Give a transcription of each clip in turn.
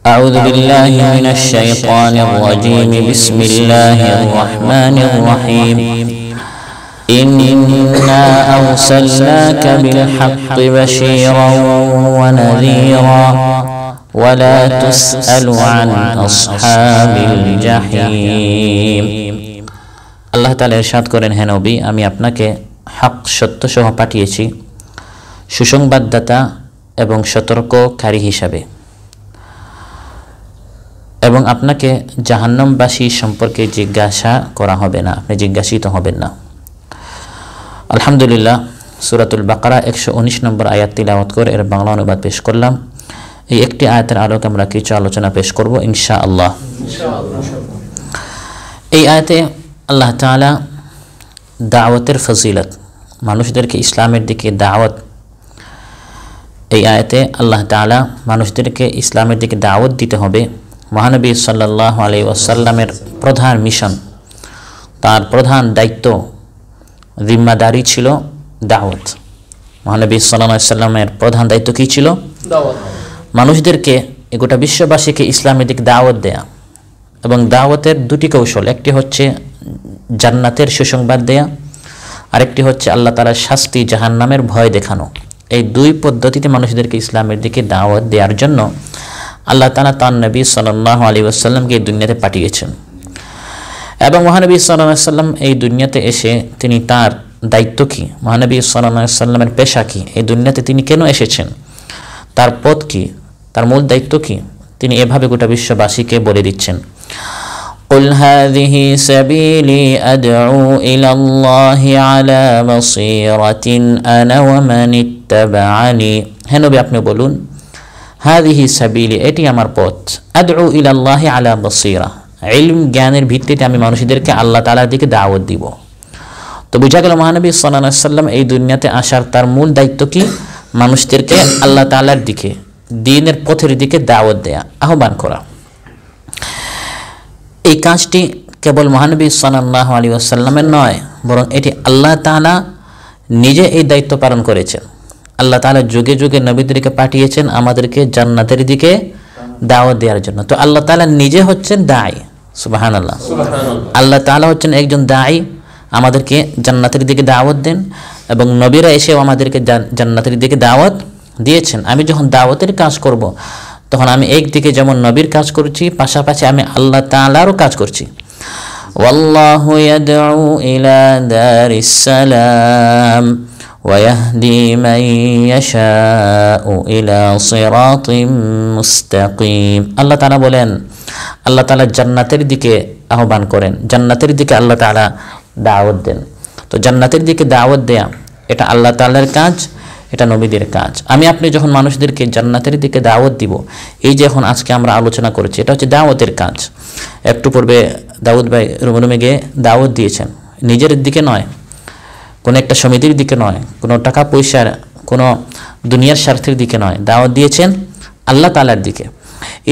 أعوذ بالله من الشيطان الرجيم بسم الله الرحمن الرحيم إنا أرسلناك بالحق بشيرا ونذيرا ولا تسأل عن أصحاب الجحيم আল্লাহ তালা এরশাদ করেন হ্যাঁ নবী আমি আপনাকে হক সত্যসহ পাঠিয়েছি সুসংবাদদাতা এবং সতর্ককারী হিসাবে এবং আপনাকে জাহান্নামবাসী সম্পর্কে জিজ্ঞাসা করা হবে না আপনি জিজ্ঞাসিত হবেন না আলহামদুলিল্লাহ সুরাতুল বাকারা একশো উনিশ নম্বর আয়াত তিলাওয়াত করে এর বাংলা অনুবাদ পেশ করলাম এই একটি আয়াতের আলোকে আমরা কিছু আলোচনা পেশ করব ইনশা আল্লাহ এই আয়াতে আল্লাহ তালা দাওয়াতের ফজিলত মানুষদেরকে ইসলামের দিকে দাওয়াত এই আয়াতে আল্লাহ তালা মানুষদেরকে ইসলামের দিকে দাওয়াত দিতে হবে মহানবী সাল্লাহ আলী ওয়াসাল্লামের প্রধান মিশন তার প্রধান দায়িত্ব জিম্মাদারি ছিল দাওয়াত মহানবী সাল্লাহিসাল্লামের সাল্লামের প্রধান দায়িত্ব কী ছিল মানুষদেরকে গোটা বিশ্ববাসীকে ইসলামের দিক দাওয়াত দেয়া এবং দাওয়াতের দুটি কৌশল একটি হচ্ছে জান্নাতের সুসংবাদ দেয়া আরেকটি হচ্ছে আল্লাহ তালার শাস্তি জাহান্নামের ভয় দেখানো এই দুই পদ্ধতিতে মানুষদেরকে ইসলামের দিকে দাওয়াত দেওয়ার জন্য আল্লাহ তালা তার নবী সাল্লাহ আলী আসাল্লামকে এই দুনিয়াতে পাঠিয়েছেন এবং মহানবী সাল্লাহ সাল্লাম এই দুনিয়াতে এসে তিনি তার দায়িত্ব কী মহানবী সাল্লাহ সাল্লামের পেশা কী এই দুনিয়াতে তিনি কেন এসেছেন তার পথ কী তার মূল দায়িত্ব কী তিনি এভাবে গোটা বিশ্ববাসীকে বলে দিচ্ছেন قل هذه سبيلي أدعو إلى الله على أنا ومن اتبعني আপনি বলুন হাদিহি সাবিলি এটি আমার পথ আদৌ ইলাল্লাহি আলা বসিরা ইলম জ্ঞানের ভিত্তিতে আমি মানুষদেরকে আল্লাহ তালার দিকে দাওয়াত দিব তো বুঝা গেল মহানবী সাল্লাম এই দুনিয়াতে আসার তার মূল দায়িত্ব কি মানুষদেরকে আল্লাহ তালার দিকে দিনের পথের দিকে দাওয়াত দেয়া আহ্বান করা এই কাজটি কেবল মহানবী সাল্লাহ আলী আসাল্লামের নয় বরং এটি আল্লাহ তালা নিজে এই দায়িত্ব পালন করেছেন আল্লাহ তালা যুগে যুগে নবীদেরকে পাঠিয়েছেন আমাদেরকে জান্নাতের দিকে দাওয়াত দেওয়ার জন্য তো আল্লাহ তালা নিজে হচ্ছেন দায় সুবাহান আল্লাহ আল্লাহ তালা হচ্ছেন একজন দায়ী আমাদেরকে জান্নাতের দিকে দাওয়াত দেন এবং নবীরা এসেও আমাদেরকে জান্নাতের দিকে দাওয়াত দিয়েছেন আমি যখন দাওয়াতের কাজ করব। তখন আমি একদিকে যেমন নবীর কাজ করছি পাশাপাশি আমি আল্লাহ তালারও কাজ করছি ওয়াল্লাহ ইলা দার ইসালাম ويهدي من يشاء إلى صراط مستقيم الله تعالى বলেন আল্লাহ তাআলা জান্নাতের দিকে আহ্বান করেন জান্নাতের দিকে আল্লাহ তাআলা দাওয়াত দেন তো জান্নাতের দিকে দাওয়াত দেয়া এটা আল্লাহ তাআলার কাজ এটা নবীদের কাজ আমি আপনি যখন মানুষদেরকে জান্নাতের দিকে দাওয়াত দিব এই যে এখন আজকে আমরা আলোচনা করেছি এটা হচ্ছে দাওয়াতের কাজ একটু পূর্বে দাউদ ভাই রুমে রুমে গিয়ে দাওয়াত দিয়েছেন নিজের দিকে নয় কোনো একটা সমিতির দিকে নয় কোনো টাকা পয়সার কোনো দুনিয়ার স্বার্থের দিকে নয় দাওয়াত দিয়েছেন আল্লাহ তালার দিকে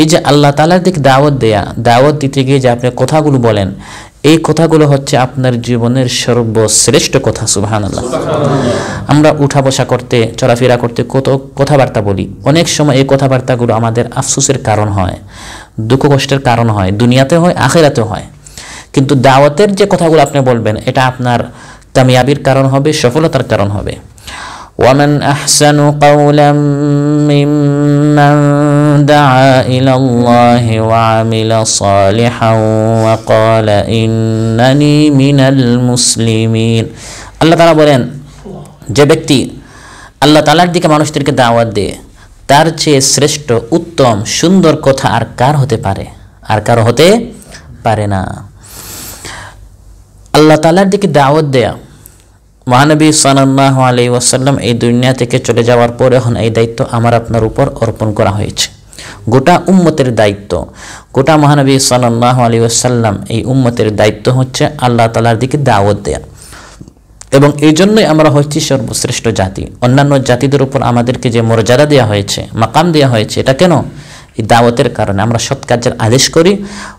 এই যে আল্লাহ তালার দিকে দাওয়াত দেয়া দাওয়াত দিতে গিয়ে যে আপনি কথাগুলো বলেন এই কথাগুলো হচ্ছে আপনার জীবনের সর্বশ্রেষ্ঠ কথা সুবাহান আল্লাহ আমরা উঠা বসা করতে চলাফেরা করতে কত কথাবার্তা বলি অনেক সময় এই কথাবার্তাগুলো আমাদের আফসোসের কারণ হয় দুঃখ কষ্টের কারণ হয় দুনিয়াতে হয় আখেরাতে হয় কিন্তু দাওয়াতের যে কথাগুলো আপনি বলবেন এটা আপনার কামিয়াবির কারণ হবে সফলতার কারণ হবে ওয়ামান আহসানু কাউলাম মিম্মান দাআ ইলা আল্লাহি ওয়া আমিলা সালিহান ওয়া ক্বালা ইন্নানি মিনাল মুসলিমিন আল্লাহ তাআলা বলেন যে ব্যক্তি আল্লাহ তাআলার দিকে মানুষদেরকে দাওয়াত দেয় তার চেয়ে শ্রেষ্ঠ উত্তম সুন্দর কথা আর কার হতে পারে আর কার হতে পারে না আল্লাহ তালার দিকে দাওয়াত দেয়া মহানবী সাল্লাহ আলি ওয়াসাল্লাম এই দুনিয়া থেকে চলে যাওয়ার পর এখন এই দায়িত্ব আমার আপনার উপর অর্পণ করা হয়েছে গোটা উম্মতের দায়িত্ব গোটা মহানবী সাল্লাহ আলী ওয়াসাল্লাম এই উম্মতের দায়িত্ব হচ্ছে আল্লাহ তালার দিকে দাওয়াত দেয়া এবং এই জন্যই আমরা হচ্ছি সর্বশ্রেষ্ঠ জাতি অন্যান্য জাতিদের উপর আমাদেরকে যে মর্যাদা দেওয়া হয়েছে মাকাম দেওয়া হয়েছে এটা কেন এই দাওয়াতের কারণে আমরা সৎ কাজের আদেশ করি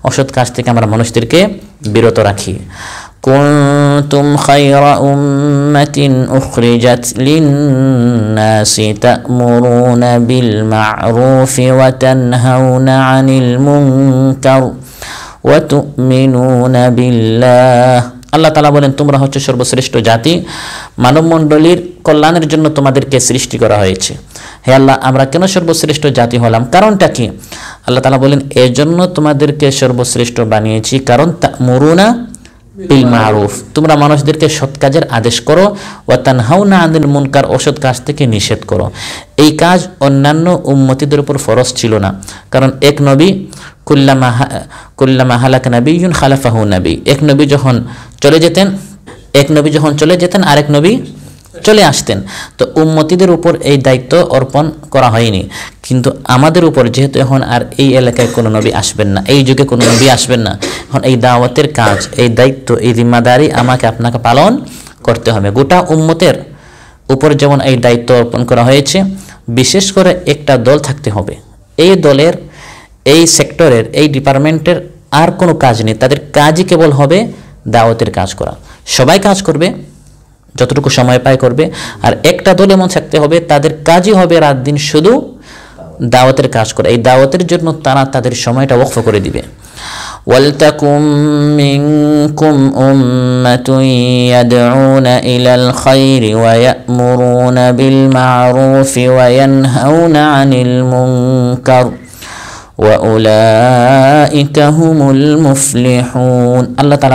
অসৎ কাজ থেকে আমরা মানুষদেরকে বিরত রাখি كنتم خير أمة أخرجت للناس تأمرون بالمعروف وتنهون عن المنكر وتؤمنون بالله আল্লাহ তালা বলেন তোমরা হচ্ছে সর্বশ্রেষ্ঠ জাতি মানবমণ্ডলীর কল্যাণের জন্য তোমাদেরকে সৃষ্টি করা হয়েছে হে আল্লাহ আমরা কেন সর্বশ্রেষ্ঠ জাতি হলাম কারণটা কি আল্লাহ তালা বলেন এজন্য তোমাদেরকে সর্বশ্রেষ্ঠ বানিয়েছি কারণ তা মরুনা বিল মারুফ তোমরা মানুষদেরকে সৎ কাজের আদেশ করো ও হাউনা আনিল মুনকার অসৎ কাজ থেকে নিষেধ করো এই কাজ অন্যান্য উন্মতিদের উপর ফরজ ছিল না কারণ এক নবী কুল্লামা কুল্লামা হালাক নবী ইউন খালাফাহু নবী এক নবী যখন চলে যেতেন এক নবী যখন চলে যেতেন আরেক নবী চলে আসতেন তো উম্মতিদের উপর এই দায়িত্ব অর্পণ করা হয়নি কিন্তু আমাদের উপর যেহেতু এখন আর এই এলাকায় কোনো নবী আসবেন না এই যুগে কোনো নবী আসবেন না এখন এই দাওয়াতের কাজ এই দায়িত্ব এই জিম্মাদারি আমাকে আপনাকে পালন করতে হবে গোটা উম্মতের উপর যেমন এই দায়িত্ব অর্পণ করা হয়েছে বিশেষ করে একটা দল থাকতে হবে এই দলের এই সেক্টরের এই ডিপার্টমেন্টের আর কোনো কাজ নেই তাদের কাজই কেবল হবে দাওয়াতের কাজ করা সবাই কাজ করবে যতটুকু সময় পায় করবে আর একটা দল এমন থাকতে হবে তাদের কাজই হবে রাত দিন শুধু দাওয়াতের কাজ করে এই দাওয়াতের জন্য তারা তাদের সময়টা ওয়ক্ফ করে দিবে আল্লাহ তারা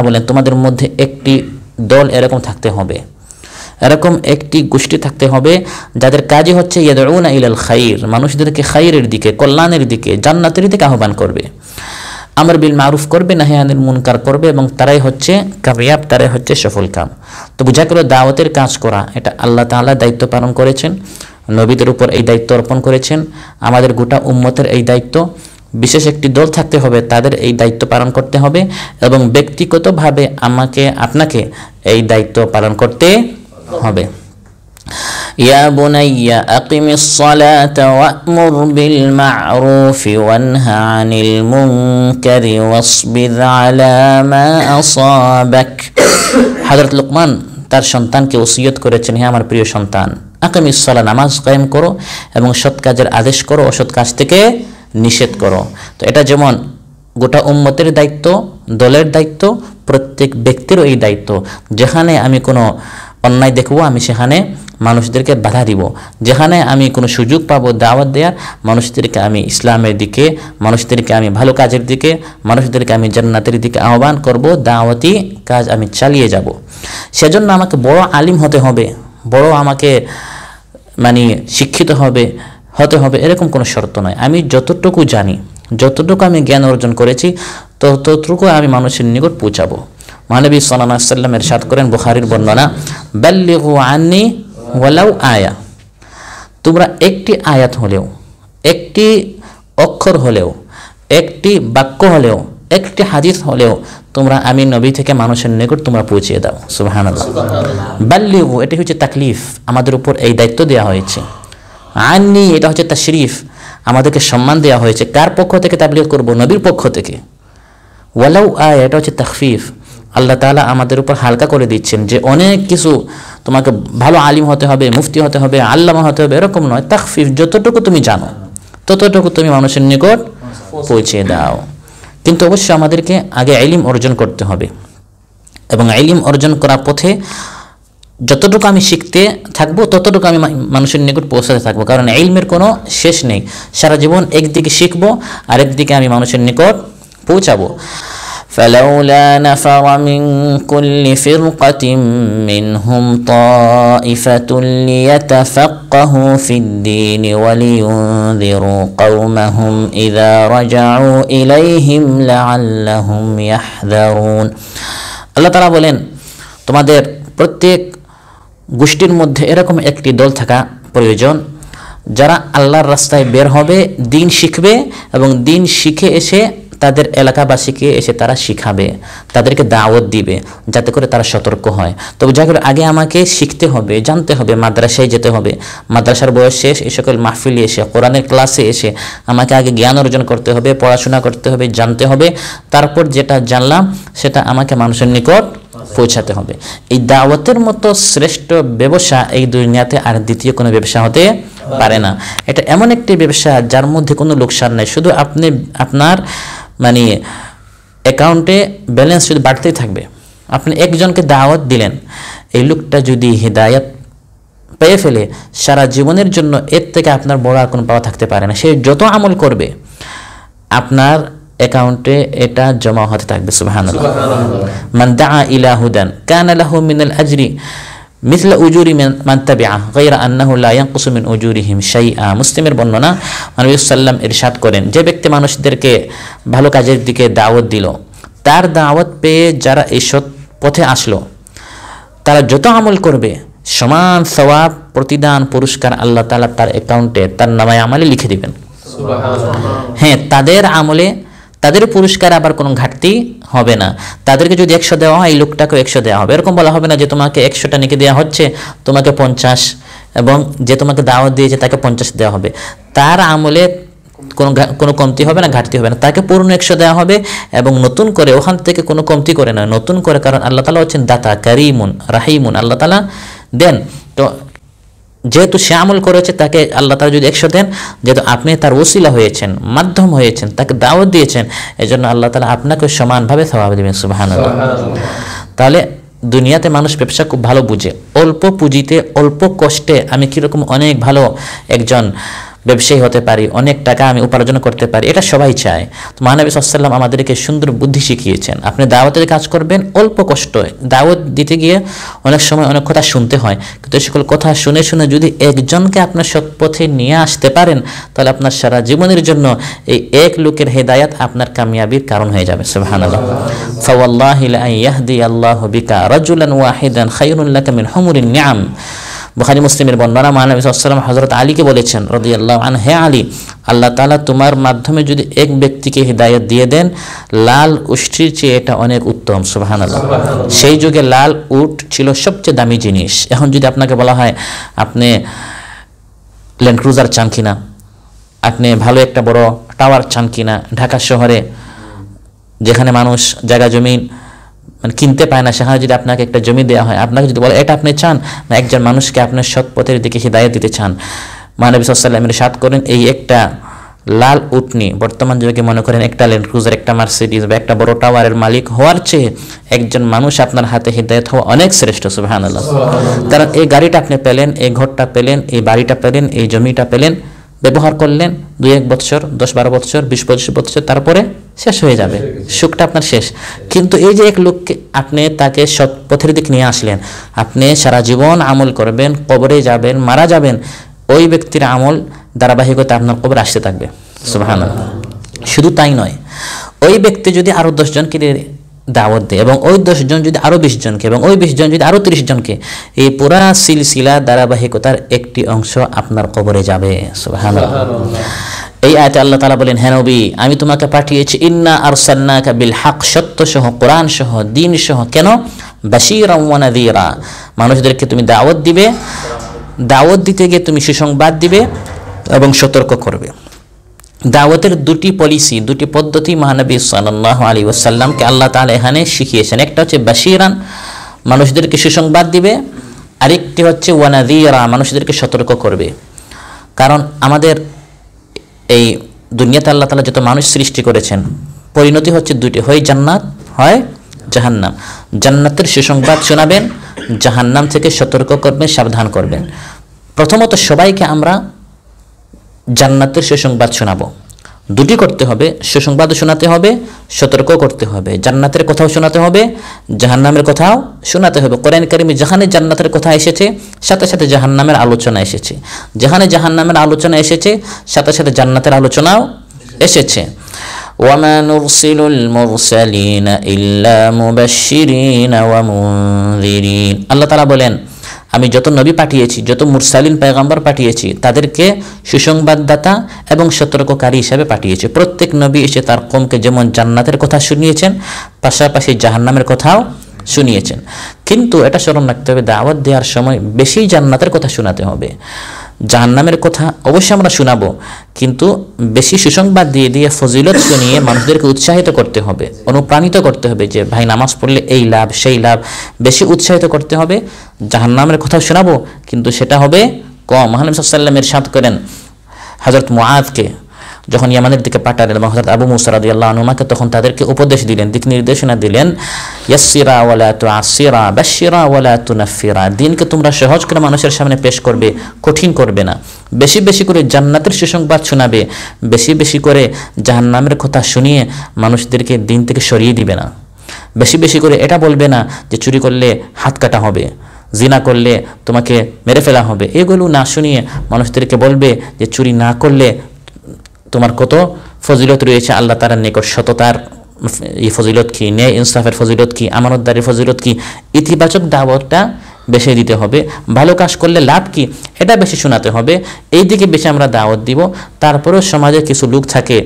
বলেন তোমাদের মধ্যে একটি দল এরকম থাকতে হবে এরকম একটি গোষ্ঠী থাকতে হবে যাদের কাজই হচ্ছে ইয়াদউনা ইলাল খাইর মানুষদেরকে খাইরের দিকে কল্যাণের দিকে জান্নাতের দিকে আহ্বান করবে আমার বিল মারুফ করবে নাহিয়ানির মুনকার করবে এবং তারাই হচ্ছে কামিয়াব তারাই হচ্ছে সফল কাম তো বোঝা গেল দাওয়াতের কাজ করা এটা আল্লাহ তাআলা দায়িত্ব পালন করেছেন নবীদের উপর এই দায়িত্ব অর্পণ করেছেন আমাদের গোটা উম্মতের এই দায়িত্ব বিশেষ একটি দল থাকতে হবে তাদের এই দায়িত্ব পালন করতে হবে এবং ব্যক্তিগতভাবে আমাকে আপনাকে এই দায়িত্ব পালন করতে হবে ইয়া তার সন্তানকে ওসিয়ত করেছেন হ্যাঁ আমার প্রিয় সন্তান আকিম সালা নামাজ কায়েম করো এবং সৎ কাজের আদেশ করো অসৎ কাজ থেকে নিষেধ করো তো এটা যেমন গোটা উম্মতের দায়িত্ব দলের দায়িত্ব প্রত্যেক ব্যক্তিরও এই দায়িত্ব যেখানে আমি কোনো অন্যায় দেখব আমি সেখানে মানুষদেরকে বাধা দিব যেখানে আমি কোনো সুযোগ পাবো দাওয়াত দেওয়ার মানুষদেরকে আমি ইসলামের দিকে মানুষদেরকে আমি ভালো কাজের দিকে মানুষদেরকে আমি জান্নাতের দিকে আহ্বান করব দাওয়াতি কাজ আমি চালিয়ে যাব সেজন্য আমাকে বড় আলিম হতে হবে বড় আমাকে মানে শিক্ষিত হবে হতে হবে এরকম কোনো শর্ত নয় আমি যতটুকু জানি যতটুকু আমি জ্ঞান অর্জন করেছি ততটুকু আমি মানুষের নিকট পৌঁছাবো মহানবী সাল্লাহ সাল্লাম এরশাদ করেন বুখারির বর্ণনা বাল্লিগু আননি ওয়ালাউ আয়া তোমরা একটি আয়াত হলেও একটি অক্ষর হলেও একটি বাক্য হলেও একটি হাদিস হলেও তোমরা আমি নবী থেকে মানুষের নিকট তোমরা পৌঁছিয়ে দাও সুবাহান বাল্লিগু এটি হচ্ছে তাকলিফ আমাদের উপর এই দায়িত্ব দেওয়া হয়েছে আননি এটা হচ্ছে তাশরিফ আমাদেরকে সম্মান দেওয়া হয়েছে কার পক্ষ থেকে তাবলিগ করব নবীর পক্ষ থেকে ওয়ালাউ আয়া এটা হচ্ছে তাকফিফ আল্লাহ তালা আমাদের উপর হালকা করে দিচ্ছেন যে অনেক কিছু তোমাকে ভালো আলিম হতে হবে মুফতি হতে হবে আল্লামা হতে হবে এরকম নয় তাকফিফ যতটুকু তুমি জানো ততটুকু তুমি মানুষের নিকট পৌঁছে দাও কিন্তু অবশ্যই আমাদেরকে আগে আইলিম অর্জন করতে হবে এবং আইলিম অর্জন করার পথে যতটুকু আমি শিখতে থাকবো ততটুকু আমি মানুষের নিকট পৌঁছাতে থাকবো কারণ ইলমের কোনো শেষ নেই সারা জীবন একদিকে শিখবো আর একদিকে আমি মানুষের নিকট পৌঁছাবো فلولا نفر من كل فرقة منهم طائفة ليتفقهوا في الدين ولينذروا قومهم إذا رجعوا إليهم لعلهم يحذرون الله تعالى بولين تما دير প্রত্যেক গোষ্ঠীর মধ্যে এরকম একটি দল থাকা প্রয়োজন যারা আল্লাহর রাস্তায় বের হবে দিন শিখবে এবং দিন শিখে এসে তাদের এলাকাবাসীকে এসে তারা শিখাবে তাদেরকে দাওয়াত দিবে যাতে করে তারা সতর্ক হয় তবে যা করে আগে আমাকে শিখতে হবে জানতে হবে মাদ্রাসায় যেতে হবে মাদ্রাসার বয়স শেষ এ সকল মাহফিলি এসে কোরআনের ক্লাসে এসে আমাকে আগে জ্ঞান অর্জন করতে হবে পড়াশোনা করতে হবে জানতে হবে তারপর যেটা জানলাম সেটা আমাকে মানুষের নিকট পৌঁছাতে হবে এই দাওয়াতের মতো শ্রেষ্ঠ ব্যবসা এই দুনিয়াতে আর দ্বিতীয় কোনো ব্যবসা হতে পারে না এটা এমন একটি ব্যবসা যার মধ্যে কোনো লোকসান নেই শুধু আপনি আপনার মানে অ্যাকাউন্টে ব্যালেন্স শুধু বাড়তেই থাকবে আপনি একজনকে দাওয়াত দিলেন এই লোকটা যদি হৃদায়ত পেয়ে ফেলে সারা জীবনের জন্য এর থেকে আপনার বড় আর কোনো পাওয়া থাকতে পারে না সে যত আমল করবে আপনার অ্যাকাউন্টে এটা জমা হতে থাকবে সুবাহ মান দা ইলাহুদান কান আলাহ মিনাল আজরি মিসল উজুরি মান্তাবিয়া গৈরা আন্নাহুল্লা ইয়াঙ্কুসু মিন উজুরিহিম শাইআ মুসলিমের বর্ণনা মানবী সাল্লাম ইরশাদ করেন যে ব্যক্তি মানুষদেরকে ভালো কাজের দিকে দাওয়াত দিল তার দাওয়াত পেয়ে যারা এই পথে আসলো তারা যত আমল করবে সমান সবাব প্রতিদান পুরস্কার আল্লাহ তালা তার অ্যাকাউন্টে তার নামায় আমলে লিখে দিবেন হ্যাঁ তাদের আমলে তাদের পুরস্কার আবার কোনো ঘাটতি হবে না তাদেরকে যদি একশো দেওয়া হয় এই লোকটাকেও একশো দেওয়া হবে এরকম বলা হবে না যে তোমাকে একশোটা নাকি দেওয়া হচ্ছে তোমাকে পঞ্চাশ এবং যে তোমাকে দাওয়াত দিয়েছে তাকে পঞ্চাশ দেওয়া হবে তার আমলে কোনো কোনো কমতি হবে না ঘাটতি হবে না তাকে পূর্ণ একশো দেওয়া হবে এবং নতুন করে ওখান থেকে কোনো কমতি করে না নতুন করে কারণ আল্লাহ তালা হচ্ছেন দাতা করিমুন রাহিমুন আল্লাহ তালা দেন তো যেহেতু সে আমল করেছে তাকে আল্লাহ তারা যদি একশো দেন যেহেতু আপনি তার ওসিলা হয়েছেন মাধ্যম হয়েছেন তাকে দাওয়াত দিয়েছেন এই জন্য আল্লাহ তালা আপনাকে সমানভাবে স্বভাব দেবেন সুবাহান তাহলে দুনিয়াতে মানুষ ব্যবসা খুব ভালো বুঝে অল্প পুঁজিতে অল্প কষ্টে আমি কীরকম অনেক ভালো একজন ব্যবসায়ী হতে পারি অনেক টাকা আমি উপার্জন করতে পারি এটা সবাই চায় তো মহানবী সাল্লাম আমাদেরকে সুন্দর বুদ্ধি শিখিয়েছেন আপনি দাওয়াতের কাজ করবেন অল্প কষ্ট দাওয়াত দিতে গিয়ে অনেক সময় অনেক কথা শুনতে হয় কিন্তু সকল কথা শুনে শুনে যদি একজনকে আপনার সৎপথে পথে নিয়ে আসতে পারেন তাহলে আপনার সারা জীবনের জন্য এই এক লোকের হেদায়াত আপনার কামিয়াবির কারণ হয়ে যাবে সুবাহান ফাওয়াল্লাহি ওয়াহিদান খায়রুন লাকা বুখারি মুসলিমের বর্ণনা মহানবী সাল্লাম হজরত আলীকে বলেছেন রদি আল্লাহ আন হে আলী আল্লাহ তালা তোমার মাধ্যমে যদি এক ব্যক্তিকে হৃদায়ত দিয়ে দেন লাল উষ্ঠির চেয়ে এটা অনেক উত্তম সুবাহান আল্লাহ সেই যুগে লাল উট ছিল সবচেয়ে দামি জিনিস এখন যদি আপনাকে বলা হয় আপনি ল্যান্ড ক্রুজার চান কিনা আপনি ভালো একটা বড় টাওয়ার চান কিনা ঢাকা শহরে যেখানে মানুষ জায়গা জমিন মানে কিনতে পায় না সেখানে যদি আপনাকে একটা জমি দেওয়া হয় আপনাকে যদি বলে এটা আপনি চান না একজন মানুষকে আপনার সৎ পথের দিকে হৃদায় দিতে চান মানবী সাল্লামের সাত করেন এই একটা লাল উটনি বর্তমান যুগে মনে করেন একটা ল্যান্ড ক্রুজার একটা মার্সিডিস বা একটা বড় টাওয়ারের মালিক হওয়ার চেয়ে একজন মানুষ আপনার হাতে হৃদায়ত হওয়া অনেক শ্রেষ্ঠ সুবাহ কারণ এই গাড়িটা আপনি পেলেন এই ঘরটা পেলেন এই বাড়িটা পেলেন এই জমিটা পেলেন ব্যবহার করলেন দুই এক বৎসর দশ বারো বৎসর বিশ পঁচিশ বছর তারপরে শেষ হয়ে যাবে সুখটা আপনার শেষ কিন্তু এই যে এক লোককে আপনি তাকে সৎ পথের দিক নিয়ে আসলেন আপনি সারা জীবন আমল করবেন কবরে যাবেন মারা যাবেন ওই ব্যক্তির আমল ধারাবাহিকতা আপনার কবর আসতে থাকবে শুধু তাই নয় ওই ব্যক্তি যদি আরও দশজনকে দাওয়াত দেয় এবং ওই দশজন যদি আরও বিশ জনকে এবং ওই বিশ জন যদি আরও তিরিশ জনকে এই পুরা সিলসিলা ধারাবাহিকতার একটি অংশ আপনার কবরে যাবে এই আয়তে আল্লাহ তালা বলেন হেনবি আমি তোমাকে পাঠিয়েছি ইন্না আর সান্নাকা বিল হাক সত্য সহ কোরআন সহ দিন সহ কেন রমানা দিয়া মানুষদেরকে তুমি দাওয়াত দিবে দাওয়াত দিতে গিয়ে তুমি সুসংবাদ দিবে এবং সতর্ক করবে দাওয়াতের দুটি পলিসি দুটি পদ্ধতি মহানবী সাল্লাহ আলী ওসাল্লামকে আল্লাহ তালা এখানে শিখিয়েছেন একটা হচ্ছে বাসিরান মানুষদেরকে সুসংবাদ দিবে আরেকটি হচ্ছে ওয়ানাদিরা মানুষদেরকে সতর্ক করবে কারণ আমাদের এই দুনিয়াতে আল্লাহ তালা যত মানুষ সৃষ্টি করেছেন পরিণতি হচ্ছে দুটি হয় জান্নাত হয় জাহান্নাম জান্নাতের সুসংবাদ শোনাবেন জাহান্নাম থেকে সতর্ক করবেন সাবধান করবেন প্রথমত সবাইকে আমরা জান্নাতের সুসংবাদ শোনাবো দুটি করতে হবে সুসংবাদ শোনাতে হবে সতর্ক করতে হবে জান্নাতের কথাও শোনাতে হবে জাহান্নামের কথাও শোনাতে হবে কোরআন কারিমে যেখানে জান্নাতের কথা এসেছে সাথে সাথে জাহান্নামের আলোচনা এসেছে যেখানে জাহান্নামের আলোচনা এসেছে সাথে সাথে জান্নাতের আলোচনাও এসেছে আল্লাহ نرسل বলেন আমি যত নবী পাঠিয়েছি যত মুরসালিন পায়গাম্বর পাঠিয়েছি তাদেরকে সুসংবাদদাতা এবং সতর্ককারী হিসাবে পাঠিয়েছি প্রত্যেক নবী এসে তার কমকে যেমন জান্নাতের কথা শুনিয়েছেন পাশাপাশি জাহান্নামের কথাও শুনিয়েছেন কিন্তু এটা স্মরণ রাখতে হবে দাওয়াত দেওয়ার সময় বেশি জান্নাতের কথা শোনাতে হবে জাহান্নামের কথা অবশ্যই আমরা শোনাবো কিন্তু বেশি সুসংবাদ দিয়ে দিয়ে ফজিলত শুনিয়ে মানুষদেরকে উৎসাহিত করতে হবে অনুপ্রাণিত করতে হবে যে ভাই নামাজ পড়লে এই লাভ সেই লাভ বেশি উৎসাহিত করতে হবে জাহান্নামের কথা শোনাবো কিন্তু সেটা হবে কম মহানবী সাল্লামের করেন হজরত মুআদকে যখন ইয়ামানের দিকে পাঠালেন এবং হজরত আবু মুসারাদ আল্লাহ আনুমাকে তখন তাদেরকে উপদেশ দিলেন দিক নির্দেশনা দিলেন ইয়াসিরা ওয়ালা তু আসিরা বাসিরা ওয়ালা তু নাফিরা দিনকে তোমরা সহজ করে মানুষের সামনে পেশ করবে কঠিন করবে না বেশি বেশি করে জান্নাতের সুসংবাদ শোনাবে বেশি বেশি করে জাহান্নামের কথা শুনিয়ে মানুষদেরকে দিন থেকে সরিয়ে দিবে না বেশি বেশি করে এটা বলবে না যে চুরি করলে হাত কাটা হবে জিনা করলে তোমাকে মেরে ফেলা হবে এগুলো না শুনিয়ে মানুষদেরকে বলবে যে চুরি না করলে তোমার কত ফজিলত রয়েছে আল্লাহ তালার নিকট সততার এই ফজিলত কি ন্যায় ইনসাফের ফজিলত কি আমানতদারের ফজিলত কি ইতিবাচক দাওয়াতটা বেশি দিতে হবে ভালো কাজ করলে লাভ কি এটা বেশি শোনাতে হবে এই দিকে বেশি আমরা দাওয়াত দিব তারপরেও সমাজে কিছু লোক থাকে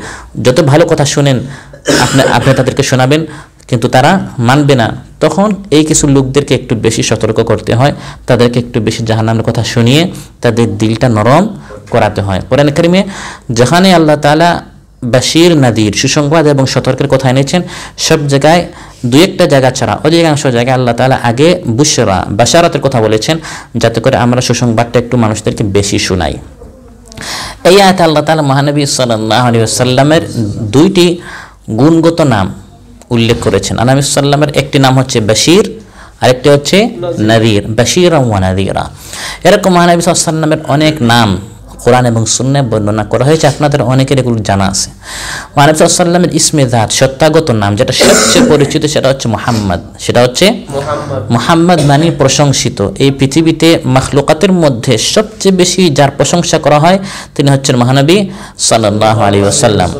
যত ভালো কথা শুনেন আপনি আপনি তাদেরকে শোনাবেন কিন্তু তারা মানবে না তখন এই কিছু লোকদেরকে একটু বেশি সতর্ক করতে হয় তাদেরকে একটু বেশি জাহান্নামের কথা শুনিয়ে তাদের দিলটা নরম করাতে হয় কোরআন করিমে যেখানে আল্লাহ তালা বাশির নাদির সুসংবাদ এবং সতর্কের কথা এনেছেন সব জায়গায় দু একটা জায়গা ছাড়া অধিকাংশ জায়গায় আল্লাহ তালা আগে বুসরা বাসারাতের কথা বলেছেন যাতে করে আমরা সুসংবাদটা একটু মানুষদেরকে বেশি শোনাই এই আয়াত আল্লাহ তালা মহানবী সাল্লাহ সাল্লামের দুইটি গুণগত নাম উল্লেখ করেছেন আনামি সাল্লামের একটি নাম হচ্ছে বাশির আরেকটি হচ্ছে নাদির বাশিরা ওয়া নাদিরা এরকম মহানবী সাল্লামের অনেক নাম কোরআন এবং শূন্য বর্ণনা করা হয়েছে আপনাদের অনেকের এগুলো জানা আছে মানবসাল্লামের ইসমে জাহাদ সত্যাগত নাম যেটা সবচেয়ে পরিচিত সেটা হচ্ছে মোহাম্মদ সেটা হচ্ছে মোহাম্মদ মানে প্রশংসিত এই পৃথিবীতে মাখলুকাতের মধ্যে সবচেয়ে বেশি যার প্রশংসা করা হয় তিনি হচ্ছেন মহানবী সাল্লাহ আলী ওসাল্লাম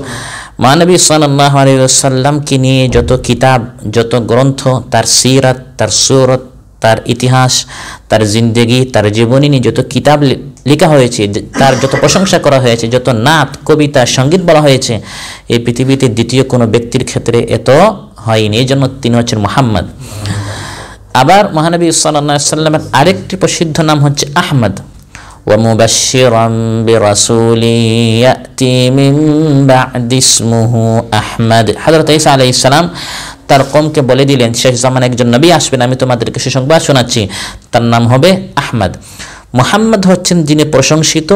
মহানবী সাল্লাহ আলী ওসাল্লামকে নিয়ে যত কিতাব যত গ্রন্থ তার সিরাত তার সুরত তার ইতিহাস তার জিন্দেগি তার জীবনী নিয়ে যত কিতাব লেখা হয়েছে তার যত প্রশংসা করা হয়েছে যত নাত কবিতা সঙ্গীত বলা হয়েছে এই পৃথিবীতে দ্বিতীয় কোনো ব্যক্তির ক্ষেত্রে এত হয়নি এই জন্য তিনি হচ্ছেন মোহাম্মদ আবার মহানবী সাল্লামের আরেকটি প্রসিদ্ধ নাম হচ্ছে আহমদ তার কমকে বলে দিলেন শেষ জামান একজন নবী আসবেন আমি তোমাদেরকে সুসংবাদ শোনাচ্ছি তার নাম হবে আহমদ মোহাম্মদ হচ্ছেন যিনি প্রশংসিত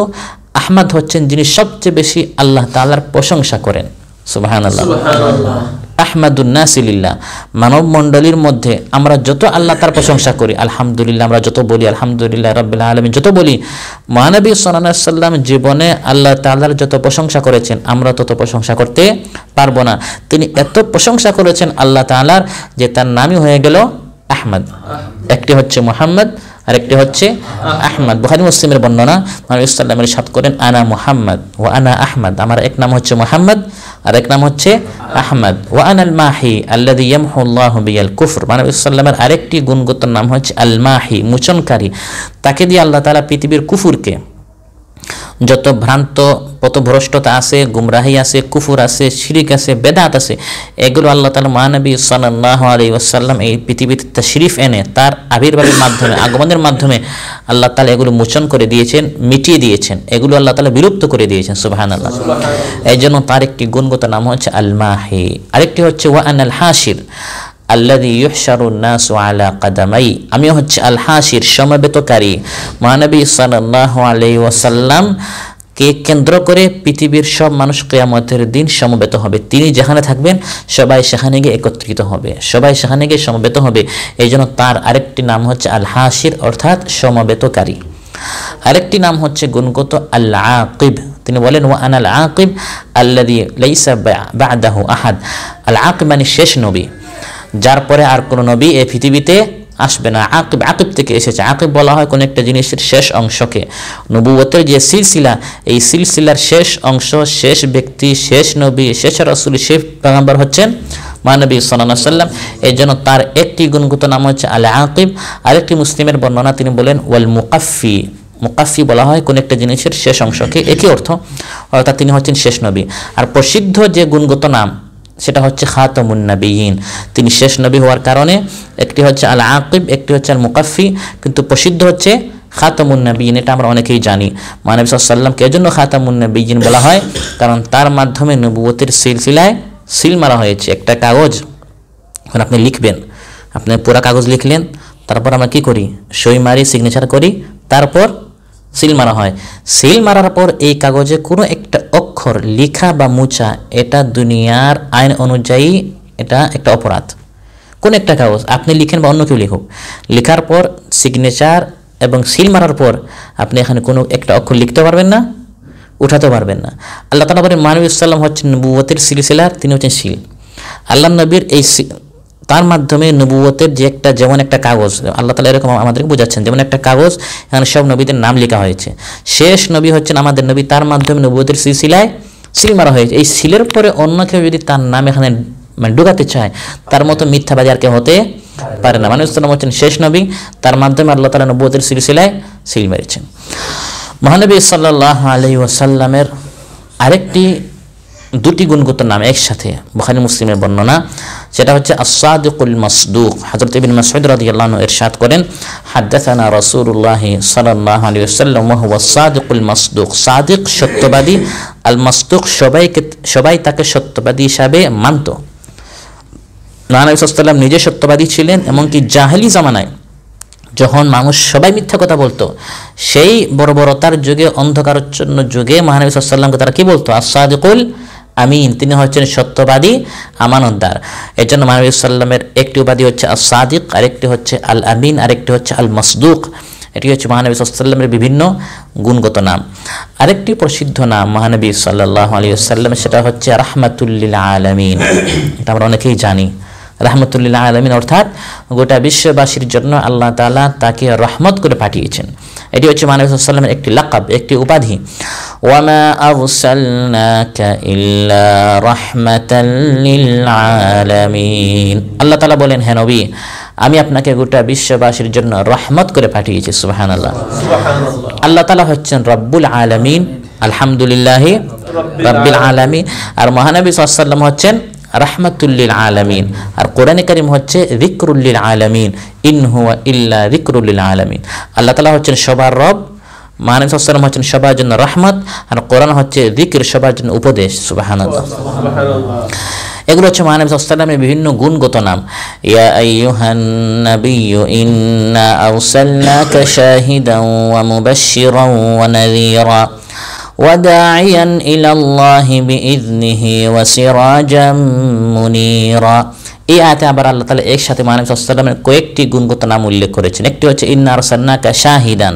আহমদ হচ্ছেন যিনি সবচেয়ে বেশি আল্লাহ তালার প্রশংসা করেন সুবাহান আল্লাহ আহমদুল্লাহ মানব মণ্ডলীর মধ্যে আমরা যত আল্লাহ তার প্রশংসা করি আলহামদুলিল্লাহ আমরা যত বলি আলহামদুলিল্লাহ রবিল্লা আলমী যত বলি মহানবী সাল্লাম জীবনে আল্লাহ তাল্লাহার যত প্রশংসা করেছেন আমরা তত প্রশংসা করতে পারবো না তিনি এত প্রশংসা করেছেন আল্লাহ তালার যে তার নামই হয়ে গেল আহমদ একটি হচ্ছে মোহাম্মদ আরেকটি হচ্ছে আহমদ বুহারি মুসলিমের বর্ণনা নবী ইসলামের সাত করেন আনা মুহাম্মদ ও আনা আহমদ আমার এক নাম হচ্ছে মোহাম্মদ আর এক নাম হচ্ছে আহমদ ও আনাল মাহি আল্লাদি ইয়ামহুল্লাহ বিয়াল কুফর মানব ইসলামের আরেকটি গুণগত নাম হচ্ছে আল মাহি মুচনকারী তাকে দিয়ে আল্লাহ তালা পৃথিবীর কুফুরকে যত ভ্রান্ত পথভ্রষ্টতা আছে গুমরাহি আছে কুফুর আছে শিরিক আছে বেদাত আছে এগুলো আল্লাহ তালা মহানবী সাল্লাহ আলী ওসাল্লাম এই পৃথিবীতে শরীফ এনে তার আবির্ভাবের মাধ্যমে আগমনের মাধ্যমে আল্লাহ তালা এগুলো মোচন করে দিয়েছেন মিটিয়ে দিয়েছেন এগুলো আল্লাহ তালা বিলুপ্ত করে দিয়েছেন সুবাহান আল্লাহ এই জন্য তার একটি গুণগত নাম হচ্ছে আলমাহি আরেকটি হচ্ছে ওয়ান আল হাসির আমি হচ্ছে আল হাসির সমবেতকারী মহানবী সাল্লাহ আলাই ওয়াসাল্লাম কে কেন্দ্র করে পৃথিবীর সব মানুষ কেয়ামতের দিন সমবেত হবে তিনি যেখানে থাকবেন সবাই সেখানে গিয়ে একত্রিত হবে সবাই সেখানে গিয়ে সমবেত হবে এই জন্য তার আরেকটি নাম হচ্ছে আল হাসির অর্থাৎ সমবেতকারী আরেকটি নাম হচ্ছে গুণগত আল্লাহ আকিব তিনি বলেন ও আনাল আকিব আল্লাদি লাইসা বাদাহু আহাদ আল আকিব মানে শেষ নবী যার পরে আর কোনো নবী এই পৃথিবীতে আসবে না আকিব আকিব থেকে এসেছে আকিব বলা হয় কোনো একটা জিনিসের শেষ অংশকে নবুয়তের যে সিলসিলা এই সিলসিলার শেষ অংশ শেষ ব্যক্তি শেষ নবী শেষ রসুল শেষ পেগাম্বার হচ্ছেন মানবী সাল্লাহ সাল্লাম এই জন্য তার একটি গুণগত নাম হচ্ছে আলে আকিব আরেকটি মুসলিমের বর্ণনা তিনি বলেন ওয়াল মুকাফি মুকাফি বলা হয় কোন একটা জিনিসের শেষ অংশকে একই অর্থ অর্থাৎ তিনি হচ্ছেন শেষ নবী আর প্রসিদ্ধ যে গুণগত নাম সেটা হচ্ছে খাতমুন্নাবিহীন তিনি শেষ নবী হওয়ার কারণে একটি হচ্ছে আল আকিব একটি হচ্ছে আল মুকাফি কিন্তু প্রসিদ্ধ হচ্ছে খাতামুন এটা আমরা অনেকেই জানি মানব সাল্লামকে এজন্য খাতামুন্নাবিহীন বলা হয় কারণ তার মাধ্যমে নবুয়তের সিলসিলায় সিল মারা হয়েছে একটা কাগজ এখন আপনি লিখবেন আপনি পুরা কাগজ লিখলেন তারপর আমরা কি করি সই মারি সিগনেচার করি তারপর সিল মারা হয় সিল মারার পর এই কাগজে কোনো একটা অক্ষর লিখা বা মুছা এটা দুনিয়ার আইন অনুযায়ী এটা একটা অপরাধ কোন একটা কাগজ আপনি লিখেন বা অন্য কেউ লিখুক লেখার পর সিগনেচার এবং সিল মারার পর আপনি এখানে কোনো একটা অক্ষর লিখতে পারবেন না উঠাতে পারবেন না আল্লাহ তালা বলেন মানবী ইসলাম হচ্ছেন নবুয়তের সিলসিলার তিনি হচ্ছেন শিল আল্লাহ নবীর এই তার মাধ্যমে নবুয়তের যে একটা যেমন একটা কাগজ আল্লাহ তালা এরকম আমাদেরকে বোঝাচ্ছেন যেমন একটা কাগজ এখানে সব নবীদের নাম লেখা হয়েছে শেষ নবী হচ্ছেন আমাদের নবী তার মাধ্যমে নবুয়তের সিলসিলায় সিল মারা হয়েছে এই সিলের পরে অন্য কেউ যদি তার নাম এখানে মানে ঢুকাতে চায় তার মতো মিথ্যা আর কেউ হতে পারে না মানে ইসলাম হচ্ছেন শেষ নবী তার মাধ্যমে আল্লাহ তালা নবুয়তের সিলসিলায় সিল মেরেছেন মহানবী সাল্লাহ আলহি ওসাল্লামের আরেকটি দুটি গুণগত নাম একসাথে বুখারি মুসলিমের বর্ণনা সেটা হচ্ছে আসাদুকুল মাসদুক হাজরত ইবিন মাসুদ রাদিয়াল্লাহু আনহু ইরশাদ করেন হাদাসানা রসুল্লাহি সাল্লাল্লাহু আলাইহি ওয়াসাল্লাম ওয়া হুয়া মাসদুক সাদিক সত্যবাদী আল মাসদুক সবাইকে সবাই তাকে সত্যবাদী হিসাবে মানত নানাবী নিজে সত্যবাদী ছিলেন এমনকি জাহেলি জামানায় যখন মানুষ সবাই মিথ্যা কথা বলতো সেই বর্বরতার যুগে অন্ধকারচ্ছন্ন যুগে মহানবী সাল্লামকে তারা কি বলতো আসাদিকুল আমিন তিনি হচ্ছেন সত্যবাদী আমানতদার এর জন্য মানবী সাল্লামের একটি উপাধি হচ্ছে আল সাদিক আরেকটি হচ্ছে আল আমিন আরেকটি হচ্ছে আল মসদুক এটি হচ্ছে মহানবী সাল্লামের বিভিন্ন গুণগত নাম আরেকটি প্রসিদ্ধ নাম মহানবী সাল্লাহ আলী সাল্লাম সেটা হচ্ছে রাহমাতুল্লিল আলমিন এটা আমরা অনেকেই জানি রাহমতুল্লাহ আলমিন অর্থাৎ গোটা বিশ্ববাসীর জন্য আল্লাহ তালা তাকে রহমত করে পাঠিয়েছেন এটি হচ্ছে মানব সাল্লামের একটি লাকাব একটি উপাধি ওয়ামা আলামিন আল্লাহ তালা বলেন হে নবী আমি আপনাকে গোটা বিশ্ববাসীর জন্য রহমত করে পাঠিয়েছি সুবহানাল্লাহ আল্লাহ তালা হচ্ছেন রব্বুল আলমিন আলহামদুলিল্লাহ রব্বিল আলামিন আর মহানবী সাল্লাম হচ্ছেন রাহমাতুল্লিল আলমিন আর কোরআনে করিম হচ্ছে রিকরুল্লিল আলমিন ইনহুয়া ইল্লা রিকরুল্লিল আলমিন আল্লাহ তালা হচ্ছেন সবার রব মানব সাল্লাম হচ্ছেন সবার জন্য রহমত আর কোরআন হচ্ছে রিকির সবার জন্য উপদেশ সুবাহান এগুলো হচ্ছে মানব সাল্লামের বিভিন্ন গুণগত নাম ইয়া আইয়ুহান ইন্না আরসালনাকা ওয়া ওয়া নাযীরা وداعيا إلى الله بإذنه وسراجا منيرا এই আয়াতে আবার আল্লাহ তালা একসাথে মানব সাল্লামের কয়েকটি গুণগত নাম উল্লেখ করেছেন একটি হচ্ছে ইন্নার সান্নাকা শাহিদান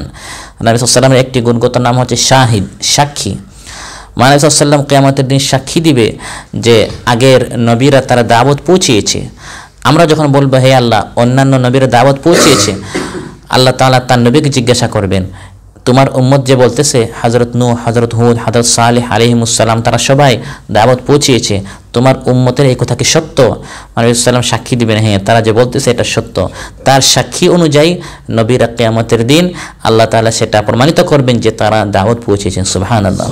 নবী সাল্লামের একটি গুণগত নাম হচ্ছে শাহিদ সাক্ষী মানব সাল্লাম কেয়ামতের দিন সাক্ষী দিবে যে আগের নবীরা তারা দাওয়াত পৌঁছিয়েছে আমরা যখন বলবো হে আল্লাহ অন্যান্য নবীরা দাওয়াত পৌঁছিয়েছে আল্লাহ তালা তার নবীকে জিজ্ঞাসা করবেন তোমার উম্মত যে বলতেছে হজরত নু হজরত হুদ হজরত সালেহ আলিহিমুসাল্লাম তারা সবাই দাওয়াত পৌঁছিয়েছে তোমার উম্মতের এই কথা কি সত্য মানবুসাল্লাম সাক্ষী দিবেন হ্যাঁ তারা যে বলতেছে এটা সত্য তার সাক্ষী অনুযায়ী নবীর কেয়ামতের দিন আল্লাহ তালা সেটা প্রমাণিত করবেন যে তারা দাওয়াত পৌঁছেছেন সুবাহান আল্লাহ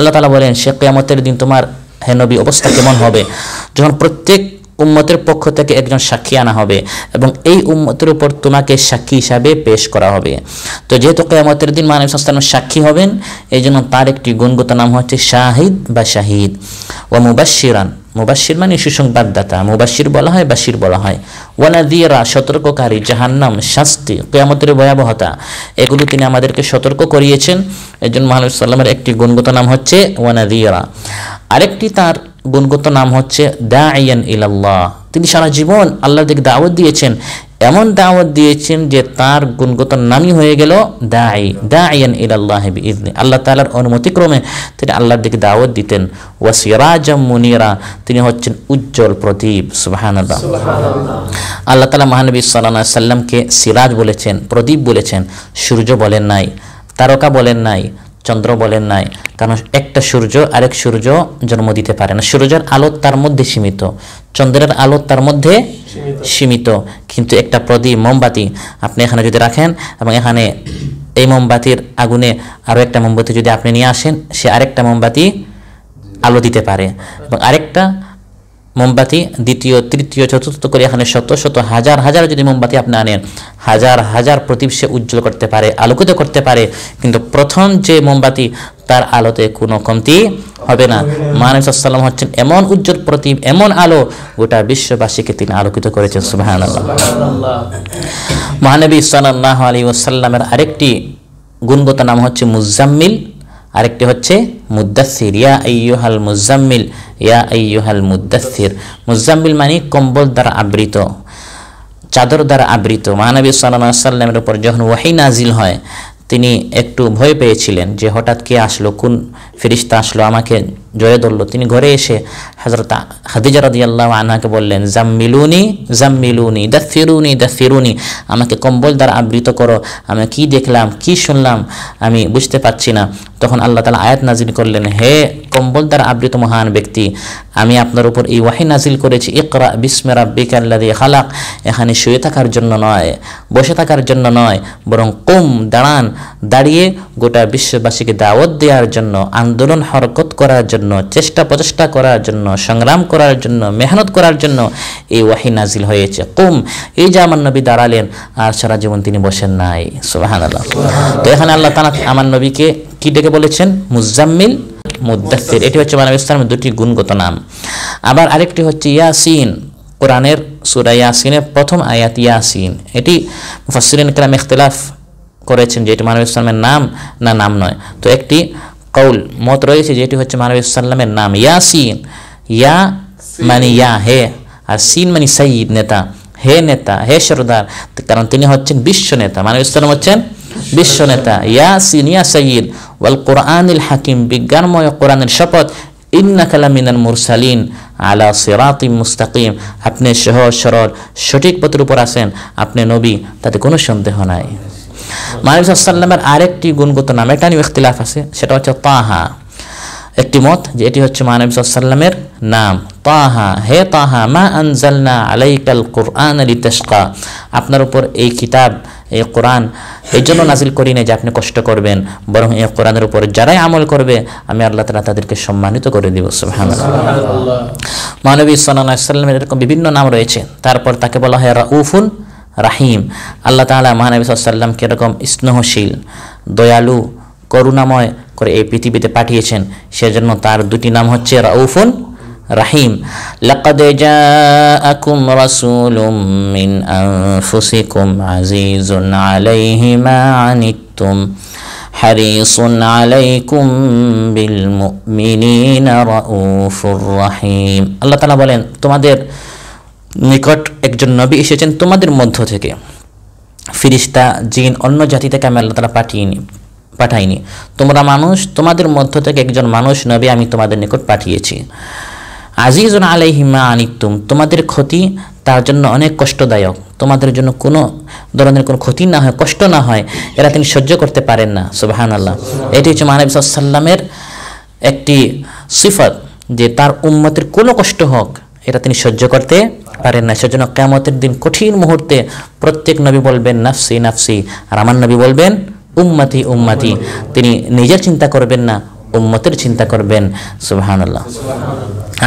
আল্লাহ তালা বলেন সে কেয়ামতের দিন তোমার হেনবী অবস্থা কেমন হবে যখন প্রত্যেক উম্মতের পক্ষ থেকে একজন সাক্ষী আনা হবে এবং এই উম্মতের উপর তোমাকে সাক্ষী হিসাবে পেশ করা হবে তো যেহেতু কেয়ামতের দিন মানব সংস্থান সাক্ষী হবেন এই জন্য তার একটি গুণগত নাম হচ্ছে শাহিদ বা শাহিদ ও মুবাসিরান মুবাসির মানে সুসংবাদদাতা মুবাসির বলা হয় বাসির বলা হয় ওয়ানাদিরা সতর্ককারী জাহান্নাম শাস্তি কেয়ামতের ভয়াবহতা এগুলো তিনি আমাদেরকে সতর্ক করিয়েছেন একজন মহানবী সাল্লামের একটি গুণগত নাম হচ্ছে ওয়ানাদিরা আরেকটি তার গুণগত নাম হচ্ছে দা আইয়ান ইলাল্লাহ তিনি সারা জীবন আল্লাহ দিকে দাওয়াত দিয়েছেন এমন দাওয়াত দিয়েছেন যে তার গুণগত নামই হয়ে গেল দায় দায়ান ইলাল্লাহ ইজনি আল্লাহ তালার অনুমতিক্রমে তিনি আল্লাহর দিকে দাওয়াত দিতেন ওয়াসিরাজম মুনিরা তিনি হচ্ছেন উজ্জ্বল প্রদীপ সুবাহান আল্লাহ তালা মহানবী সাল্লা সাল্লামকে সিরাজ বলেছেন প্রদীপ বলেছেন সূর্য বলেন নাই তারকা বলেন নাই চন্দ্র বলেন নাই কারণ একটা সূর্য আরেক সূর্য জন্ম দিতে পারে না সূর্যের আলো তার মধ্যে সীমিত চন্দ্রের আলো তার মধ্যে সীমিত কিন্তু একটা প্রদীপ মোমবাতি আপনি এখানে যদি রাখেন এবং এখানে এই মোমবাতির আগুনে আরও একটা মোমবাতি যদি আপনি নিয়ে আসেন সে আরেকটা মোমবাতি আলো দিতে পারে এবং আরেকটা মোমবাতি দ্বিতীয় তৃতীয় চতুর্থ করে এখানে শত শত হাজার হাজার যদি মোমবাতি আপনি আনেন হাজার হাজার প্রদীপ সে উজ্জ্বল করতে পারে আলোকিত করতে পারে কিন্তু প্রথম যে মোমবাতি তার আলোতে কোনো কমতি হবে না মানুষ সাল্লাম হচ্ছেন এমন উজ্জ্বল প্রতীম এমন আলো গোটা বিশ্ববাসীকে তিনি আলোকিত করেছেন সুবাহান আল্লাহ মহানবী সাল্লাহ আলী ওসাল্লামের আরেকটি গুণগত নাম হচ্ছে মুজাম্মিল আরেকটি হচ্ছে মুদাসির ইয়া আইয়ুহাল মুজাম্মিল ইয়া আইয়ুহাল মুদাসির মুজাম্মিল মানে কম্বল দ্বারা আবৃত চাদর দ্বারা আবৃত মহানবী সাল্লাহ সাল্লামের উপর যখন ওয়াহি নাজিল হয় তিনি একটু ভয় পেয়েছিলেন যে হঠাৎ কে আসলো কোন ফিরিস্তা আসলো আমাকে জড়ে ধরল তিনি ঘরে এসে হজরত হাদিজা আল্লাহ আনাকে বললেন জাম্মিলুনি জাম্মিলুনি দ্য ফিরুনি দ্য ফিরুনি আমাকে কম্বল দ্বারা আবৃত করো আমি কি দেখলাম কি শুনলাম আমি বুঝতে পারছি না তখন আল্লাহ তালা আয়াত নাজিল করলেন হে কম্বল দ্বারা আবৃত মহান ব্যক্তি আমি আপনার উপর এই ওয়াহি নাজিল করেছি ইকরা বিস্মেরা আব্বিক আল্লাদি খালাক এখানে শুয়ে থাকার জন্য নয় বসে থাকার জন্য নয় বরং কুম দাঁড়ান দাঁড়িয়ে গোটা বিশ্ববাসীকে দাওয়াত দেওয়ার জন্য আন্দোলন হরকত করার জন্য জন্য চেষ্টা প্রচেষ্টা করার জন্য সংগ্রাম করার জন্য মেহনত করার জন্য এই ওয়াহি নাজিল হয়েছে কুম এই যে আমার নবী দাঁড়ালেন আর সারা জীবন তিনি বসেন নাই সুবাহান আল্লাহ তো এখানে আল্লাহ তালা আমার নবীকে কি ডেকে বলেছেন মুজাম্মিল মুদাসির এটি হচ্ছে মানব ইসলামের দুটি গুণগত নাম আবার আরেকটি হচ্ছে ইয়াসিন কোরআনের সুরা ইয়াসিনের প্রথম আয়াত ইয়াসিন এটি মুফাসিরিন কালাম ইখতলাফ করেছেন যে এটি মানব ইসলামের নাম না নাম নয় তো একটি কৌল মত রয়েছে যেটি হচ্ছে মানবী সাল্লামের নাম ইয়া সিন ইয়া মানে ইয়া হে আর সিন মানে সঈদ নেতা হে নেতা হে সরদার কারণ তিনি হচ্ছেন বিশ্ব নেতা মানবী সাল্লাম হচ্ছেন বিশ্ব নেতা ইয়া সিন ইয়া সঈদ ওয়াল কোরআনিল হাকিম বিজ্ঞানময় কোরআনের শপথ ইন্না কালামিনাল মুরসালিন আলা সিরাতি মুস্তাকিম আপনি সহজ সরল সঠিক পথের উপর আসেন আপনি নবী তাতে কোনো সন্দেহ নাই মানব সাল্লামের আরেকটি গুণগত নাম এটা নিয়ে ইখতিলাফ আছে সেটা হচ্ছে তাহা একটি মত যে এটি হচ্ছে মানব সাল্লামের নাম তাহা হে তাহা মা আনজালনা আলাইকাল কোরআন আলী তেসকা আপনার উপর এই কিতাব এই কোরআন এই জন্য নাজিল করি না যে আপনি কষ্ট করবেন বরং এই কোরআনের উপর যারাই আমল করবে আমি আল্লাহ তালা তাদেরকে সম্মানিত করে দিব সুহান মানবী সাল্লাহ সাল্লামের এরকম বিভিন্ন নাম রয়েছে তারপর তাকে বলা হয় রাউফুন রাহিম আল্লাহ তালা মহানবী সাল্লাম কীরকম স্নেহশীল দয়ালু করুণাময় করে এই পৃথিবীতে পাঠিয়েছেন সেজন্য তার দুটি নাম হচ্ছে রাউফুন রাহিম لقد جاءكم رسول من أنفسكم عزيز عليه ما عنتم حريص عليكم بالمؤمنين رؤوف বলেন তোমাদের নিকট একজন নবী এসেছেন তোমাদের মধ্য থেকে ফিরিস্তা জিন অন্য জাতি থেকে আমি আল্লাহ তালা পাঠিয়েনি পাঠাইনি তোমরা মানুষ তোমাদের মধ্য থেকে একজন মানুষ নবী আমি তোমাদের নিকট পাঠিয়েছি আজিজুন আলাইহিমা আনিতুম তোমাদের ক্ষতি তার জন্য অনেক কষ্টদায়ক তোমাদের জন্য কোনো ধরনের কোনো ক্ষতি না হয় কষ্ট না হয় এরা তিনি সহ্য করতে পারেন না সুবাহান আল্লাহ এটি হচ্ছে মানব সাল্লামের একটি সিফত যে তার উম্মতের কোনো কষ্ট হোক এটা তিনি সহ্য করতে পারেন না সেজন্য কেমতের দিন কঠিন মুহূর্তে প্রত্যেক নবী বলবেন নাফসি নাফসি আর আমার নবী বলবেন উম্মাতি উম্মাতি তিনি নিজের চিন্তা করবেন না উম্মতের চিন্তা করবেন সুবাহানাল্লাহ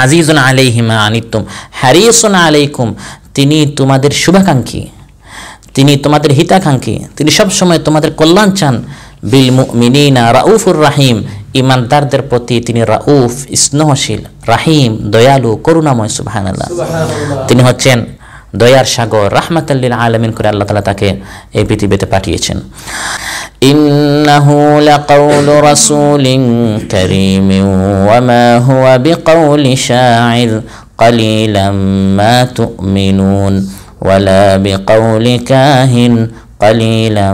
আজিজুন আলাইহিমা আনিতুম হারিসুন আলাইকুম তিনি তোমাদের শুভাকাঙ্ক্ষী তিনি তোমাদের হিতাকাঙ্ক্ষী তিনি সবসময় তোমাদের কল্যাণ চান বিল মিনা রাউফুর রাহিম ইমানদারদের প্রতি তিনি রাউফ স্নেহশীল রাহিম দয়ালু করুণাময় সুবাহান আল্লাহ তিনি হচ্ছেন দয়ার সাগর রাহমাতাল্লিল আলমিন করে আল্লাহ তালা তাকে এই পৃথিবীতে পাঠিয়েছেন إنه لقول رسول كريم وما هو بقول شاعر قليلا ما تؤمنون ولا بقول كاهن قليلا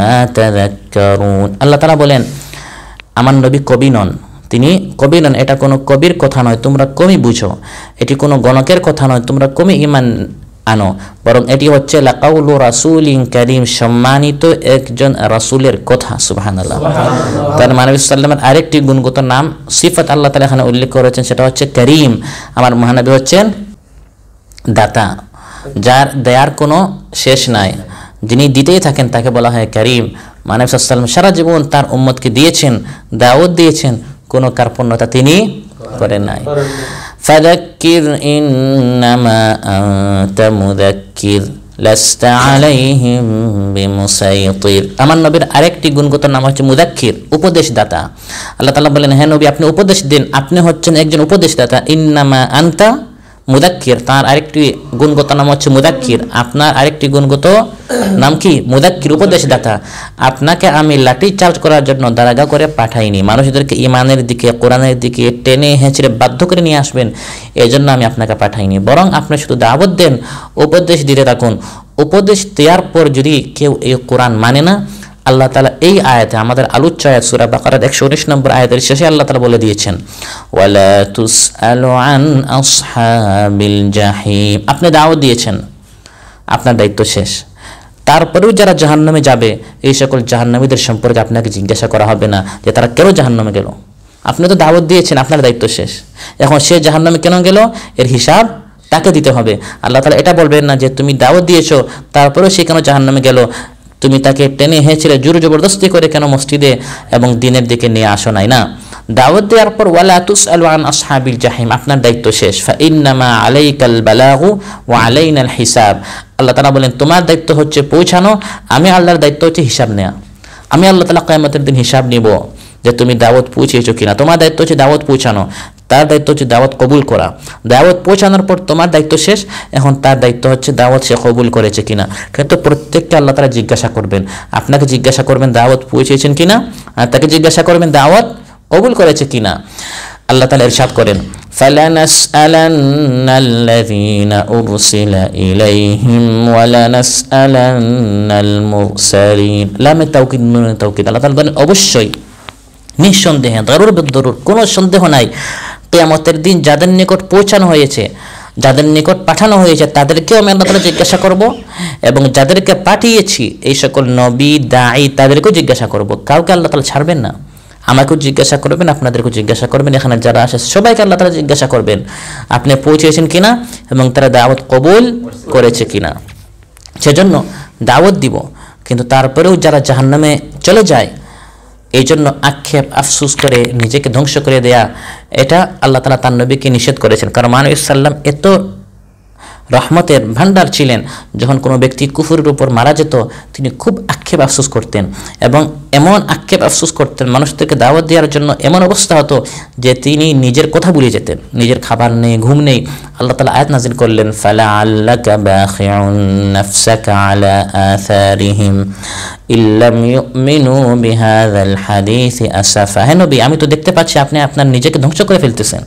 ما تذكرون الله تعالى بولين আমার নবী কবি নন তিনি কবি নন এটা কোনো কবির কথা নয় তোমরা কমই বুঝো এটি কোনো গণকের কথা নয় তোমরা কমই ইমান আনো বরং এটি হচ্ছে লাকাউল রাসুলিং করিম সম্মানিত একজন রাসুলের কথা সুবাহান আল্লাহ তার মানবী সাল্লামের আরেকটি গুণগত নাম সিফাত আল্লাহ তালা এখানে উল্লেখ করেছেন সেটা হচ্ছে করিম আমার মহানবী হচ্ছেন দাতা যার দেয়ার কোনো শেষ নাই যিনি দিতেই থাকেন তাকে বলা হয় করিম মানব সাল্লাম সারা জীবন তার উম্মতকে দিয়েছেন দাওয়াত দিয়েছেন কোনো কার্পণ্যতা তিনি করে নাই ফাদাক্কির ইন্নামা আনতা মুদাক্কির লাস্তা আলাইহিম বিমুসাইতির আমার নবীর আরেকটি গুণগত নাম হচ্ছে উপদেশ দাতা আল্লাহ তাআলা বলেন হ্যাঁ নবী আপনি উপদেশ দিন আপনি হচ্ছেন একজন উপদেশ উপদেশদাতা ইনামা আন্তা মুদাক্কির তার আরেকটি গুণগত নাম হচ্ছে মুদাক্কির আপনার আরেকটি গুণগত নাম কি মুদাক্কির দাতা আপনাকে আমি লাঠি চার্জ করার জন্য দারাগা করে পাঠাইনি মানুষদেরকে ইমানের দিকে কোরআনের দিকে টেনে হেঁচড়ে বাধ্য করে নিয়ে আসবেন এই জন্য আমি আপনাকে পাঠাইনি বরং আপনি শুধু দাবত দেন উপদেশ দিতে থাকুন উপদেশ দেওয়ার পর যদি কেউ এই কোরআন মানে না আল্লাহ তালা এই আয়াতে আমাদের আলোচ্য আয়াত সুরা বাকার একশো উনিশ নম্বর আয়াতের শেষে আল্লাহ তালা বলে দিয়েছেন জাহিম আপনি দাওয়াত দিয়েছেন আপনার দায়িত্ব শেষ তারপরেও যারা জাহান্নামে যাবে এই সকল জাহান্নামীদের সম্পর্কে আপনাকে জিজ্ঞাসা করা হবে না যে তারা কেন জাহান্নামে গেল আপনি তো দাওয়াত দিয়েছেন আপনার দায়িত্ব শেষ এখন সে জাহান্নামে কেন গেল এর হিসাব তাকে দিতে হবে আল্লাহ তালা এটা বলবেন না যে তুমি দাওয়াত দিয়েছো তারপরেও সে কেন জাহান্নামে গেল তুমি তাকে টেনে হেঁচড়ে জোর জবরদস্তি করে কেন মসজিদে এবং দিনের দিকে নিয়ে আসো নাই না দাওয়াত দেওয়ার পর ওয়ালা তুস আলওয়ান আসহাবিল জাহিম আপনার দায়িত্ব শেষ ফা আলাই আলাইকাল বালাহু ওয়া আলাইনাল হিসাব আল্লাহ তালা বলেন তোমার দায়িত্ব হচ্ছে পৌঁছানো আমি আল্লাহর দায়িত্ব হচ্ছে হিসাব নেওয়া আমি আল্লাহ তালা কায়ামতের দিন হিসাব নিব যে তুমি দাওয়াত পৌঁছেছো কিনা তোমার দায়িত্ব হচ্ছে দাওয়াত পৌঁছানো তার দায়িত্ব হচ্ছে দাওয়াত কবুল করা দাওয়াত পৌঁছানোর পর তোমার দায়িত্ব শেষ এখন তার দায়িত্ব হচ্ছে দাওয়াত সে কবুল করেছে কিনা কিন্তু প্রত্যেককে আল্লাহ তারা জিজ্ঞাসা করবেন আপনাকে জিজ্ঞাসা করবেন দাওয়াত পৌঁছেছেন কিনা আর তাকে জিজ্ঞাসা করবেন দাওয়াত কবুল করেছে কিনা আল্লাহ তালা ইরশাদ করেন فلنسألن الذين أرسل إليهم ولنسألن المرسلين لام التوكيد من التوكيد الله تعالى অবশ্যই নিঃসন্দেহে দরুর দরুর কোনো সন্দেহ নাই কেয়ামতের দিন যাদের নিকট পৌঁছানো হয়েছে যাদের নিকট পাঠানো হয়েছে তাদেরকেও আমি আল্লাহ তালা জিজ্ঞাসা করব এবং যাদেরকে পাঠিয়েছি এই সকল নবী দায়ী তাদেরকেও জিজ্ঞাসা করব কাউকে আল্লাহ তালা ছাড়বেন না আমাকেও জিজ্ঞাসা করবেন আপনাদেরকেও জিজ্ঞাসা করবেন এখানে যারা আসে সবাইকে আল্লাহ তালা জিজ্ঞাসা করবেন আপনি পৌঁছেছেন কিনা এবং তারা দাওয়াত কবুল করেছে কিনা সেজন্য দাওয়াত দিব কিন্তু তারপরেও যারা জাহান্নামে চলে যায় এই জন্য আক্ষেপ আফসুস করে নিজেকে ধ্বংস করে দেয়া এটা আল্লাহ তালা তার নবীকে নিষেধ করেছেন কারণ মানুষ সাল্লাম এত রহমতের ভান্ডার ছিলেন যখন কোনো ব্যক্তি কুফুরের উপর মারা যেত তিনি খুব আক্ষেপ আফসোস করতেন এবং এমন আক্ষেপ আফসোস করতেন মানুষদেরকে দাওয়াত দেওয়ার জন্য এমন অবস্থা হতো যে তিনি নিজের কথা ভুলে যেতেন নিজের খাবার নেই ঘুম নেই আল্লাহ তালা আয়াত নাজিল করলেন ফালা আল্লাহ আমি তো দেখতে পাচ্ছি আপনি আপনার নিজেকে ধ্বংস করে ফেলতেছেন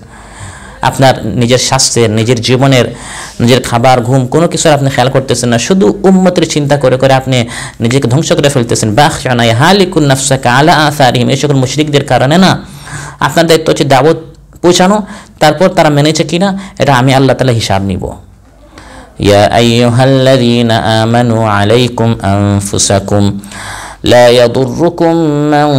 আপনার নিজের স্বাস্থ্যের নিজের জীবনের নিজের খাবার ঘুম কোনো কিছুর আপনি খেয়াল করতেছেন না শুধু উম্মতের চিন্তা করে করে আপনি নিজেকে ধ্বংস করে ফেলতেছেন বাহ জানাই হালিকুন নাফসাকা আলা হিম এই সকল মুশরিকদের কারণে না আপনার দায়িত্ব হচ্ছে দাওয়াত পৌঁছানো তারপর তারা মেনেছে কিনা এটা আমি আল্লাহ তালা হিসাব নিব ইয়া আইয়ুহাল্লাযীনা আমানু আলাইকুম আনফুসাকুম লা ইয়াদুররুকুম মান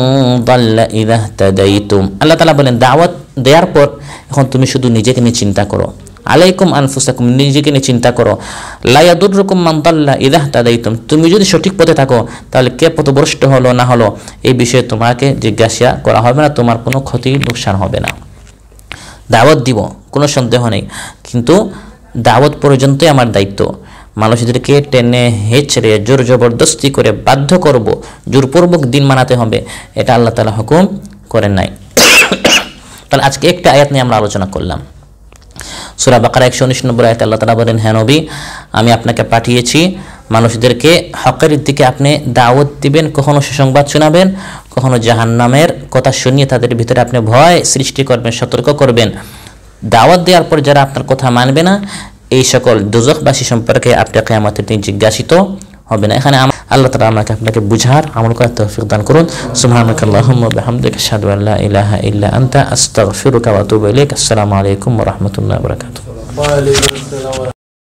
দাল্লা ইযা ইহতাদাইতুম আল্লাহ তাআলা বলেন দাওয়াত দেওয়ার পর এখন তুমি শুধু নিজেকে নিয়ে চিন্তা করো আলাইকুম আনফুসাকুম নিজেকে নিয়ে চিন্তা করো লায়াদুর রকম মান্তাল্লা ইদাহ তাদাইতুম তুমি যদি সঠিক পথে থাকো তাহলে কে পথভ্রষ্ট হলো না হলো এই বিষয়ে তোমাকে জিজ্ঞাসা করা হবে না তোমার কোনো ক্ষতি লোকসান হবে না দাওয়াত দিব কোনো সন্দেহ নেই কিন্তু দাওয়াত পর্যন্তই আমার দায়িত্ব মানুষদেরকে টেনে হেঁচড়ে জোর জবরদস্তি করে বাধ্য করব জোরপূর্বক দিন মানাতে হবে এটা আল্লাহ তালা হুকুম করেন নাই তাহলে আজকে একটা আয়াত নিয়ে আমরা আলোচনা করলাম সুরা বাকার একশো উনিশ নম্বর আয়াত আল্লাহ তালা বলেন হ্যাঁ নবী আমি আপনাকে পাঠিয়েছি মানুষদেরকে হকের দিকে আপনি দাওয়াত দিবেন কখনো সুসংবাদ শোনাবেন কখনো জাহান্নামের কথা শুনিয়ে তাদের ভিতরে আপনি ভয় সৃষ্টি করবেন সতর্ক করবেন দাওয়াত দেওয়ার পর যারা আপনার কথা মানবে না এই সকল দুজকবাসী সম্পর্কে আপনি কেয়ামতের দিন জিজ্ঞাসিত হবে না এখানে আল্লাহ তালা আমাকে আপনাকে বুঝার আমল করার তৌফিক দান করুন সুবহানাক আনতা আসসালামু আলাইকুম রহমতুল্লাহ রাহমাতুল্লাহি